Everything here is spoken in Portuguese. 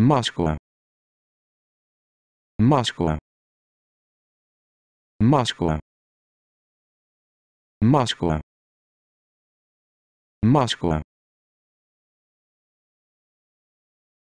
Máscara. Máscara. Máscara. Máscara. Máscara.